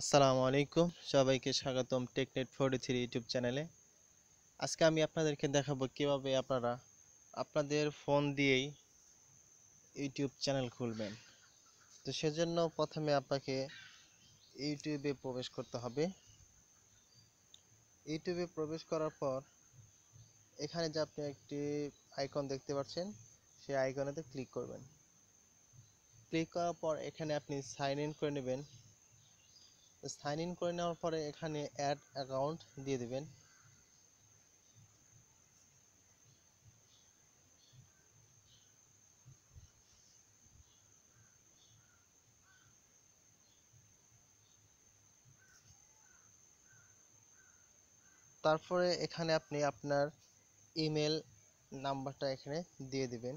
আসসালামু আলাইকুম সবাইকে স্বাগতম টেকনেট ফোর্টি থ্রি ইউটিউব চ্যানেলে আজকে আমি আপনাদেরকে দেখাবো কীভাবে আপনারা আপনাদের ফোন দিয়েই ইউটিউব চ্যানেল খুলবেন তো সেজন্য প্রথমে আপনাকে ইউটিউবে প্রবেশ করতে হবে ইউটিউবে প্রবেশ করার পর এখানে যে আপনি একটি আইকন দেখতে পাচ্ছেন সেই আইকনেতে ক্লিক করবেন ক্লিক করার পর এখানে আপনি সাইন ইন করে নেবেন সাইন ইন করে নেওয়ার পরে এখানে অ্যাড অ্যাকাউন্ট দিয়ে দেবেন তারপরে এখানে আপনি আপনার ইমেল নাম্বারটা এখানে দিয়ে দিবেন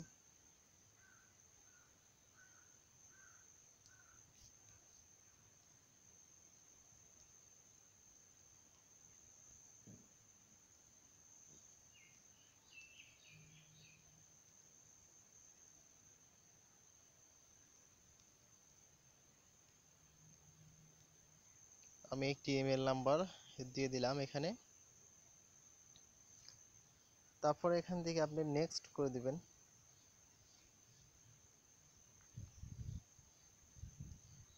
আমি একটি ইমেল নাম্বার দিয়ে দিলাম এখানে তারপরে এখান থেকে আপনি নেক্সট করে দিবেন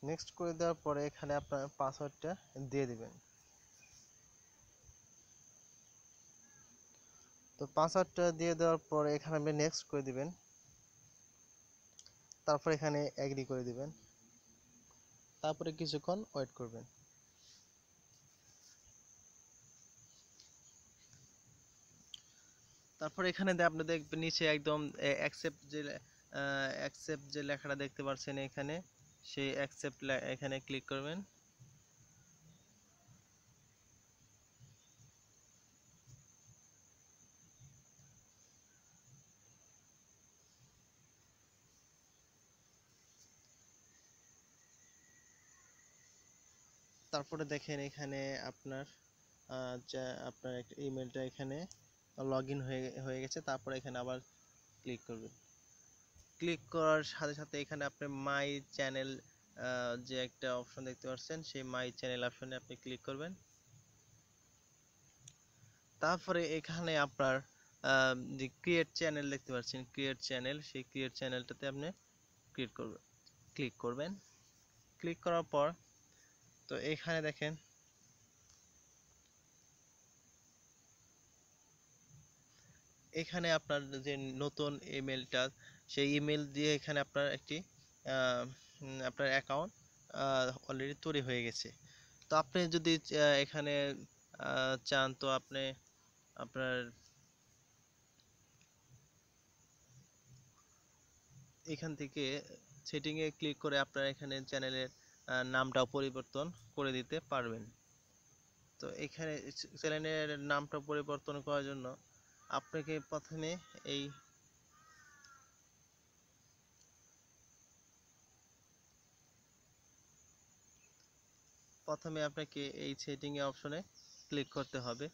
নেক্সট করে দেওয়ার পরে এখানে আপনার পাসওয়ার্ডটা দিয়ে দিবেন তো পাসওয়ার্ডটা দিয়ে দেওয়ার পরে এখানে আপনি নেক্সট করে দিবেন তারপর এখানে অ্যাগ্রি করে দিবেন তারপরে কিছুক্ষণ ওয়েট করবেন তারপর এখানে আপনি দেখবেন নিচে একদম অ্যাকসেপ্ট যে অ্যাকসেপ্ট যে লেখাটা দেখতে পাচ্ছেন এখানে সেই অ্যাকসেপ্ট এখানে ক্লিক করবেন তারপরে দেখেন এখানে আপনার আপনার একটা ইমেলটা এখানে লগ ইন হয়ে হয়ে গেছে তারপর এখানে আবার ক্লিক করবেন ক্লিক করার সাথে সাথে এখানে আপনি মাই চ্যানেল যে একটা অপশন দেখতে পাচ্ছেন সেই মাই চ্যানেল অপশনে আপনি ক্লিক করবেন তারপরে এখানে আপনার যে ক্রিয়েট চ্যানেল দেখতে পাচ্ছেন ক্রিয়েট চ্যানেল সেই ক্রিয়েট চ্যানেলটাতে আপনি ক্রিয়েট করবেন ক্লিক করবেন ক্লিক করার পর তো এখানে দেখেন এখানে আপনার যে নতুন ইমেলটা সেই ইমেল দিয়ে এখানে আপনার একটি আপনার অ্যাকাউন্ট অলরেডি তৈরি হয়ে গেছে তো আপনি যদি এখানে চান তো আপনি আপনার এখান থেকে সেটিংয়ে ক্লিক করে আপনার এখানে চ্যানেলের নামটাও পরিবর্তন করে দিতে পারবেন তো এখানে চ্যানেলের নামটা পরিবর্তন করার জন্য আপনাকে প্রথমে এই প্রথমে আপনাকে এই সেটিংয়ে অপশনে ক্লিক করতে হবে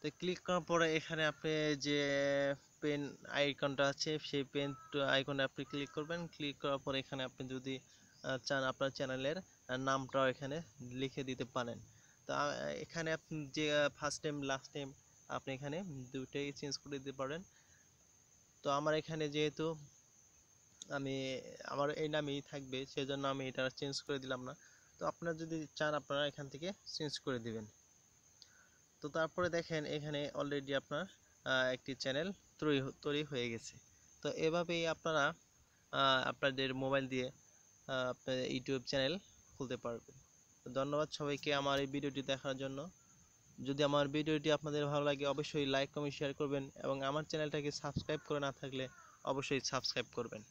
তো ক্লিক করার পরে এখানে আপনি যে পেন আইকনটা আছে সেই পেন আইকনে আপনি ক্লিক করবেন ক্লিক করার পরে এখানে আপনি যদি চান আপনার চ্যানেলের নামটাও এখানে লিখে দিতে পারেন তা এখানে আপনি যে ফার্স্ট টাইম লাস্ট টাইম আপনি এখানে দুইটাই চেঞ্জ করে দিতে পারেন তো আমার এখানে যেহেতু আমি আমার এই নামেই থাকবে সেজন্য আমি এটা চেঞ্জ করে দিলাম না তো আপনারা যদি চান আপনারা এখান থেকে চেঞ্জ করে দিবেন তো তারপরে দেখেন এখানে অলরেডি আপনার একটি চ্যানেল তৈরি তৈরি হয়ে গেছে তো এভাবেই আপনারা আপনাদের মোবাইল দিয়ে আপনার ইউটিউব চ্যানেল খুলতে পারবেন ধন্যবাদ সবাইকে আমার এই ভিডিওটি দেখার জন্য যদি আমার ভিডিওটি আপনাদের ভালো লাগে অবশ্যই লাইক কমেন্ট শেয়ার করবেন এবং আমার চ্যানেলটাকে সাবস্ক্রাইব করে না থাকলে অবশ্যই সাবস্ক্রাইব করবেন